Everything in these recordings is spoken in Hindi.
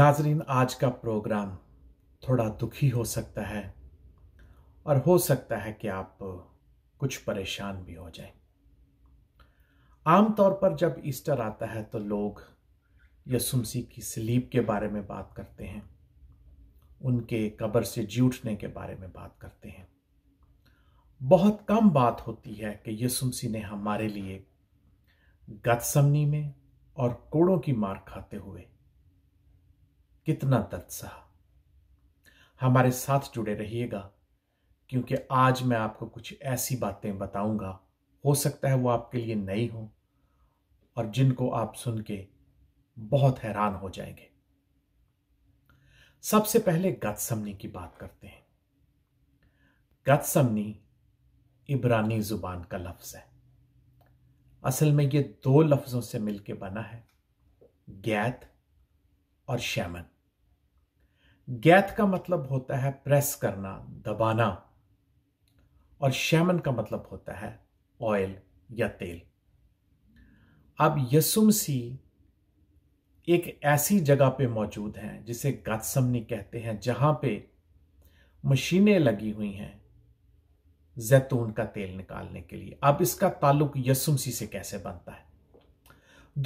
नाजरीन आज का प्रोग्राम थोड़ा दुखी हो सकता है और हो सकता है कि आप कुछ परेशान भी हो जाएं। आमतौर पर जब ईस्टर आता है तो लोग यसुमसी की सलीब के बारे में बात करते हैं उनके कब्र से जी उठने के बारे में बात करते हैं बहुत कम बात होती है कि यसुमसी ने हमारे लिए गदसमनी में और कोड़ों की मार खाते हुए कितना तत्साह हमारे साथ जुड़े रहिएगा क्योंकि आज मैं आपको कुछ ऐसी बातें बताऊंगा हो सकता है वो आपके लिए नई हो और जिनको आप सुन के बहुत हैरान हो जाएंगे सबसे पहले गतसमनी की बात करते हैं गतसमनी इब्रानी जुबान का लफ्ज़ है असल में ये दो लफ्ज़ों से मिलके बना है गैत और शैमन गैथ का मतलब होता है प्रेस करना दबाना और शैमन का मतलब होता है ऑयल या तेल अब यसुम सी एक ऐसी जगह पे मौजूद हैं जिसे गदसमनी कहते हैं जहां पे मशीनें लगी हुई हैं जैतून का तेल निकालने के लिए अब इसका ताल्लुक यसुमसी से कैसे बनता है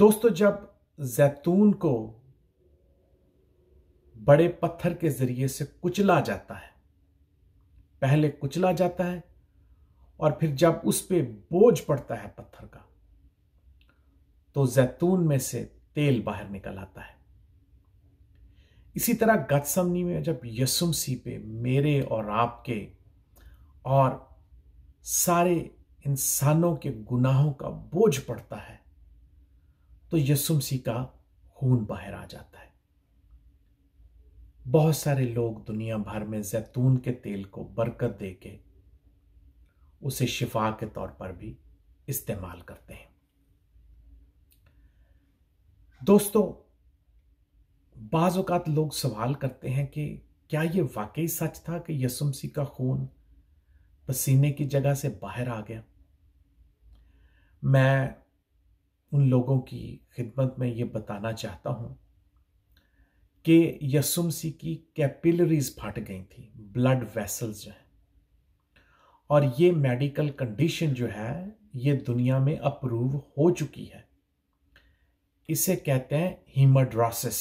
दोस्तों जब जैतून को बड़े पत्थर के जरिए से कुचला जाता है पहले कुचला जाता है और फिर जब उस पर बोझ पड़ता है पत्थर का तो जैतून में से तेल बाहर निकल आता है इसी तरह गतसमनी में जब यसुम सी पे मेरे और आपके और सारे इंसानों के गुनाहों का बोझ पड़ता है तो यसुम सी का खून बाहर आ जाता है बहुत सारे लोग दुनिया भर में जैतून के तेल को बरकत दे के उसे शिफा के तौर पर भी इस्तेमाल करते हैं दोस्तों बाज़ात लोग सवाल करते हैं कि क्या यह वाकई सच था कि यसुमसी का खून पसीने की जगह से बाहर आ गया मैं उन लोगों की खिदमत में यह बताना चाहता हूं कि यसुम सी की कैपिलरीज फट गई थी ब्लड वेसल्स जो हैं और ये मेडिकल कंडीशन जो है ये दुनिया में अप्रूव हो चुकी है इसे कहते हैं हीमाड्रोसिस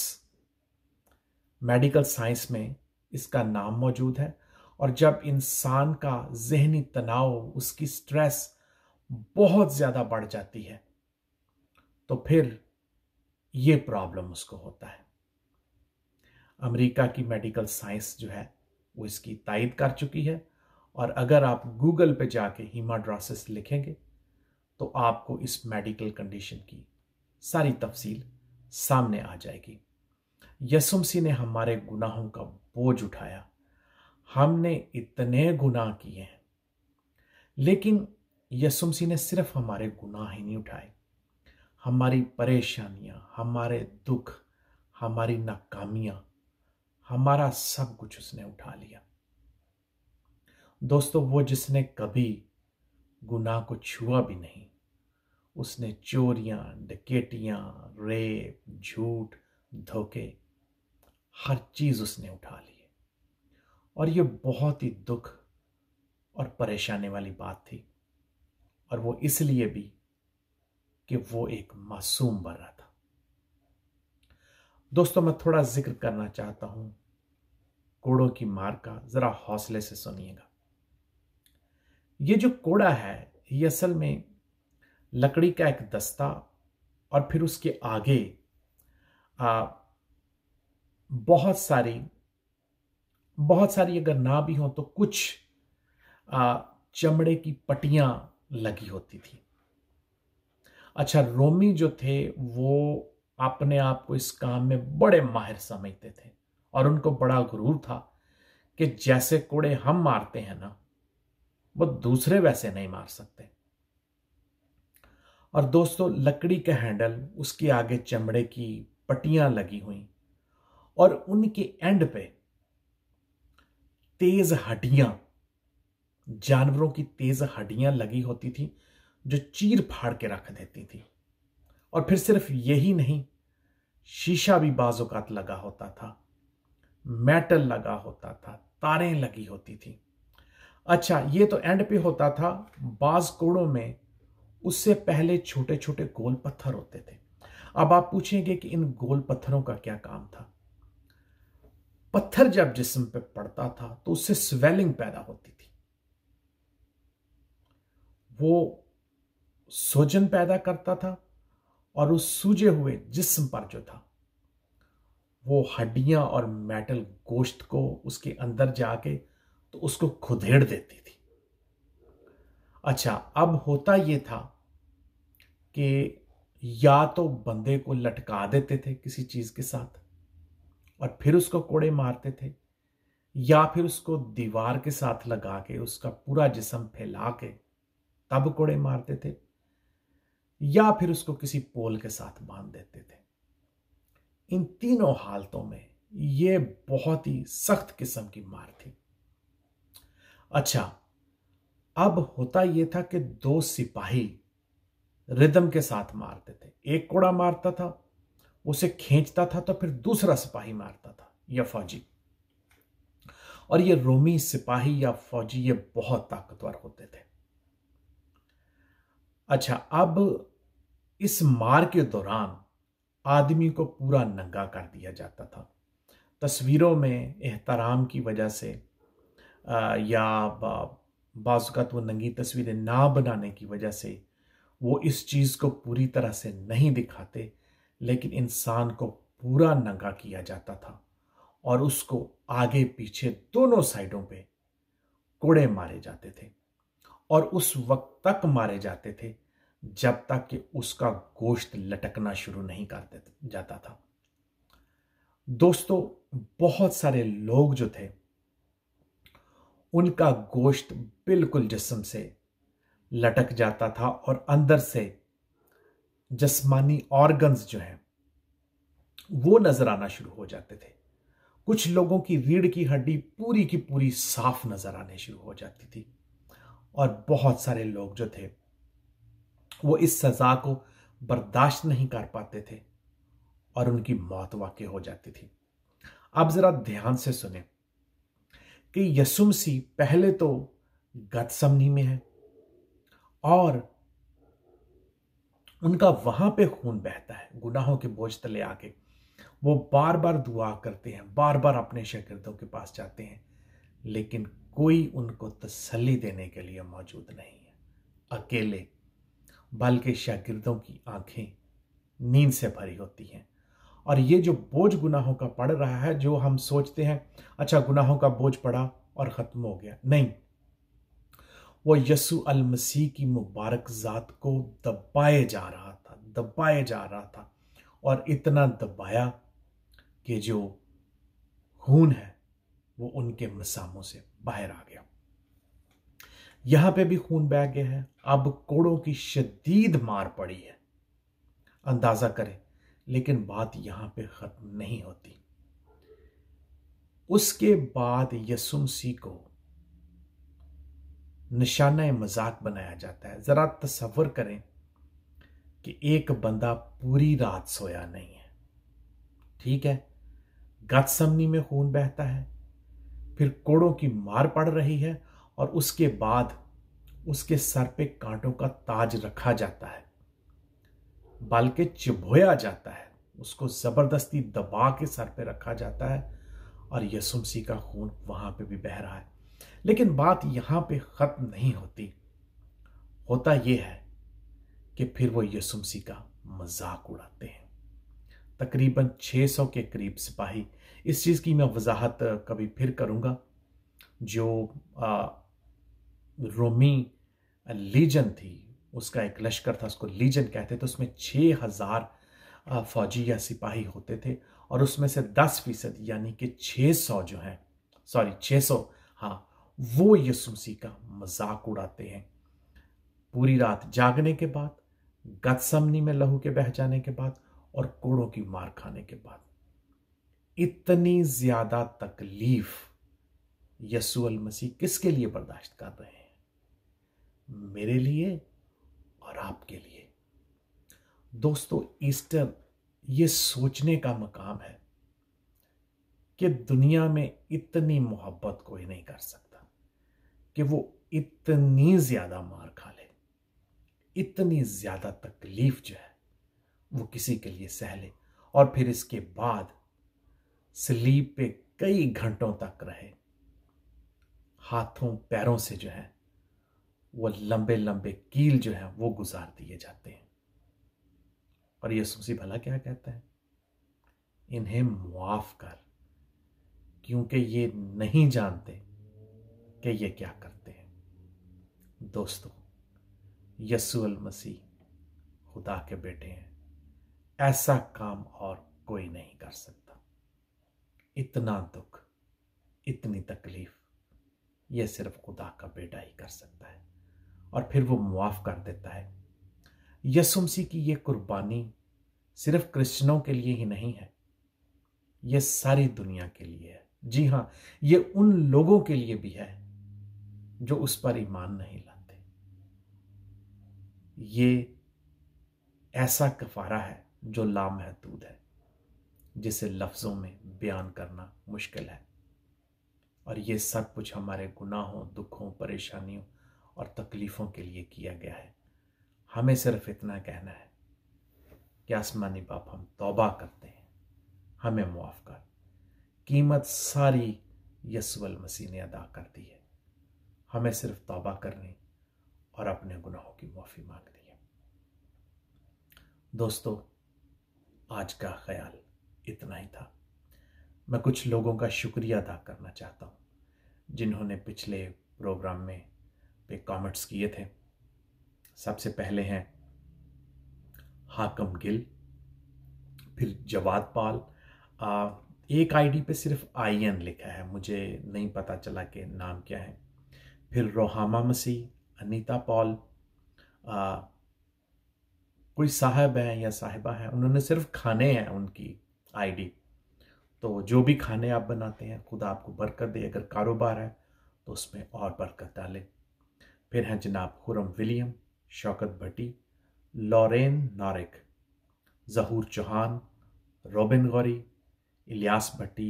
मेडिकल साइंस में इसका नाम मौजूद है और जब इंसान का जहनी तनाव उसकी स्ट्रेस बहुत ज़्यादा बढ़ जाती है तो फिर ये प्रॉब्लम उसको होता है अमेरिका की मेडिकल साइंस जो है वो इसकी तायद कर चुकी है और अगर आप गूगल पे जाके हीमाड्रासिस लिखेंगे तो आपको इस मेडिकल कंडीशन की सारी तफसील सामने आ जाएगी यसुम सी ने हमारे गुनाहों का बोझ उठाया हमने इतने गुनाह किए हैं लेकिन यसुमसी ने सिर्फ हमारे गुनाह ही नहीं उठाए हमारी परेशानियां हमारे दुख हमारी नाकामियां हमारा सब कुछ उसने उठा लिया दोस्तों वो जिसने कभी गुनाह को छुआ भी नहीं उसने चोरियां डकेटियां रेप झूठ धोखे हर चीज उसने उठा ली और ये बहुत ही दुख और परेशानी वाली बात थी और वो इसलिए भी कि वो एक मासूम बर्रा दोस्तों मैं थोड़ा जिक्र करना चाहता हूं कोड़ों की मार का जरा हौसले से सुनिएगा ये जो कोड़ा है ये असल में लकड़ी का एक दस्ता और फिर उसके आगे आ, बहुत सारी बहुत सारी अगर ना भी हो तो कुछ आ, चमड़े की पटियां लगी होती थी अच्छा रोमी जो थे वो अपने आप को इस काम में बड़े माहिर समझते थे और उनको बड़ा गुरूर था कि जैसे कोड़े हम मारते हैं ना वो दूसरे वैसे नहीं मार सकते और दोस्तों लकड़ी के हैंडल उसके आगे चमड़े की पटियां लगी हुई और उनके एंड पे तेज हड्डियां जानवरों की तेज हड्डियां लगी होती थी जो चीर फाड़ के रख देती थी और फिर सिर्फ यही नहीं शीशा भी बाजुकात लगा होता था मेटल लगा होता था तारें लगी होती थी अच्छा ये तो एंड पे होता था बाज कोड़ों में उससे पहले छोटे छोटे गोल पत्थर होते थे अब आप पूछेंगे कि इन गोल पत्थरों का क्या काम था पत्थर जब जिस्म पे पड़ता था तो उससे स्वेलिंग पैदा होती थी वो सोजन पैदा करता था और उस सूजे हुए जिस्म पर जो था वो हड्डियां और मेटल गोश्त को उसके अंदर जाके तो उसको खुदेड़ देती थी अच्छा अब होता यह था कि या तो बंदे को लटका देते थे किसी चीज़ के साथ और फिर उसको कोड़े मारते थे या फिर उसको दीवार के साथ लगा के उसका पूरा जिसम फैला के तब कोड़े मारते थे या फिर उसको किसी पोल के साथ बांध देते थे इन तीनों हालतों में यह बहुत ही सख्त किस्म की मार थी अच्छा अब होता यह था कि दो सिपाही रिदम के साथ मारते थे एक कोड़ा मारता था उसे खींचता था तो फिर दूसरा सिपाही मारता था या फौजी और ये रोमी सिपाही या फौजी ये बहुत ताकतवर होते थे अच्छा अब इस मार के दौरान आदमी को पूरा नंगा कर दिया जाता था तस्वीरों में एहतराम की वजह से या बाजुकात वो नंगी तस्वीरें ना बनाने की वजह से वो इस चीज़ को पूरी तरह से नहीं दिखाते लेकिन इंसान को पूरा नंगा किया जाता था और उसको आगे पीछे दोनों साइडों पे कोड़े मारे जाते थे और उस वक्त तक मारे जाते थे जब तक कि उसका गोश्त लटकना शुरू नहीं करते जाता था दोस्तों बहुत सारे लोग जो थे उनका गोश्त बिल्कुल जिस्म से लटक जाता था और अंदर से जसमानी ऑर्गन्स जो हैं वो नज़र आना शुरू हो जाते थे कुछ लोगों की रीढ़ की हड्डी पूरी की पूरी साफ नज़र आने शुरू हो जाती थी और बहुत सारे लोग जो थे वो इस सज़ा को बर्दाश्त नहीं कर पाते थे और उनकी मौत वाकई हो जाती थी आप ज़रा ध्यान से सुने कि यसुम सी पहले तो गतसमनी में है और उनका वहां पे खून बहता है गुनाहों के बोझ तले आके वो बार बार दुआ करते हैं बार बार अपने शागिर्दों के पास जाते हैं लेकिन कोई उनको तसल्ली देने के लिए मौजूद नहीं है अकेले बल्कि शागिर्दों की आंखें नींद से भरी होती हैं और ये जो बोझ गुनाहों का पड़ रहा है जो हम सोचते हैं अच्छा गुनाहों का बोझ पड़ा और ख़त्म हो गया नहीं वो यसु अल मसीह की मुबारक ज़ात को दबाए जा रहा था दबाए जा रहा था और इतना दबाया कि जो खून है वो उनके मसामों से बाहर आ गया यहां पे भी खून बह गया है अब कोड़ों की शदीद मार पड़ी है अंदाजा करें लेकिन बात यहां पे ख़त्म नहीं होती उसके बाद यसुमसी को निशाना मजाक बनाया जाता है ज़रा तस्वर करें कि एक बंदा पूरी रात सोया नहीं है ठीक है गदसमनी में खून बहता है फिर कोड़ों की मार पड़ रही है और उसके बाद उसके सर पे कांटों का ताज रखा जाता है बाल के चिभोया जाता है उसको जबरदस्ती दबा के सर पे रखा जाता है और यसुम का खून वहां पे भी बह रहा है लेकिन बात यहां पे खत्म नहीं होती होता यह है कि फिर वो यसुमसी का मजाक उड़ाते हैं तकरीबन 600 के करीब सिपाही इस चीज़ की मैं वजाहत कभी फिर करूँगा जो आ, रोमी लीजन थी उसका एक लश्कर था उसको लीजन कहते थे उसमें छः हज़ार फौजी या सिपाही होते थे और उसमें से दस फीसद यानी कि छः सौ जो हैं सॉरी छः सौ हाँ वो यसूसी का मजाक उड़ाते हैं पूरी रात जागने के बाद गदसमनी में लहू के बह जाने के बाद और कोड़ों की मार खाने के बाद इतनी ज्यादा तकलीफ यसुअल मसीह किसके लिए बर्दाश्त कर रहे हैं मेरे लिए और आपके लिए दोस्तों ईस्टर ये सोचने का मकाम है कि दुनिया में इतनी मोहब्बत कोई नहीं कर सकता कि वो इतनी ज्यादा मार खा ले इतनी ज्यादा तकलीफ जो है वो किसी के लिए सह ले और फिर इसके बाद स्लीप पे कई घंटों तक रहे हाथों पैरों से जो है वो लंबे लंबे कील जो है वो गुजार दिए जाते हैं और ये सूसी भला क्या कहता है इन्हें मुआफ कर क्योंकि ये नहीं जानते कि ये क्या करते हैं दोस्तों यसूअल मसीह खुदा के बेटे हैं ऐसा काम और कोई नहीं कर सकता इतना दुख इतनी तकलीफ ये सिर्फ खुदा का बेटा ही कर सकता है और फिर वो मुआफ़ कर देता है यसुमसी की ये कुर्बानी सिर्फ क्रिश्चनों के लिए ही नहीं है ये सारी दुनिया के लिए है जी हां ये उन लोगों के लिए भी है जो उस पर ईमान नहीं लाते ये ऐसा कफारा है जो लामहदूद है जिसे लफ्ज़ों में बयान करना मुश्किल है और ये सब कुछ हमारे गुनाहों दुखों परेशानियों और तकलीफ़ों के लिए किया गया है हमें सिर्फ इतना कहना है कि आसमानी बाप हम तौबा करते हैं हमें मुआफ़ कर कीमत सारी यसवल मसीह ने अदा कर दी है हमें सिर्फ तौबा करनी और अपने गुनाहों की माफ़ी मांगनी है दोस्तों आज का ख्याल इतना ही था मैं कुछ लोगों का शुक्रिया अदा करना चाहता हूँ जिन्होंने पिछले प्रोग्राम में पे कमेंट्स किए थे सबसे पहले हैं हाकम गिल फिर जवाद पाल आ, एक आईडी पे सिर्फ आई एन लिखा है मुझे नहीं पता चला कि नाम क्या है फिर रोहामा मसीह अनीता पॉल आ, कोई साहब हैं या साहिबा हैं उन्होंने सिर्फ खाने हैं उनकी आईडी तो जो भी खाने आप बनाते हैं ख़ुद आपको बरकत दे अगर कारोबार है तो उसमें और बरकत डाले फिर हैं जनाब Hurram William Shaukat Bhatti Lauren Narik Zahoor Chauhan Robin Ghauri Ilyas Bhatti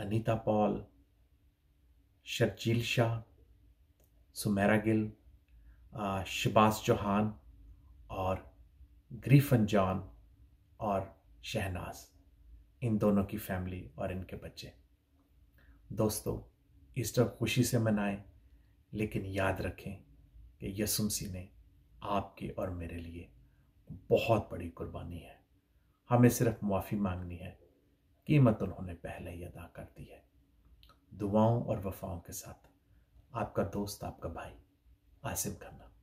Anita Paul Sharjeel Shah Sumera Gill Shabaz Chauhan और ग्रीफन जॉन और शहनाज़ इन दोनों की फैमिली और इनके बच्चे दोस्तों ईस्टर खुशी से मनाएं लेकिन याद रखें कि यसुम मसीह ने आपके और मेरे लिए बहुत बड़ी कुर्बानी है हमें सिर्फ माफ़ी मांगनी है कीमत उन्होंने पहले ही अदा कर दी है दुआओं और वफाओं के साथ आपका दोस्त आपका भाई आसिम खन्ना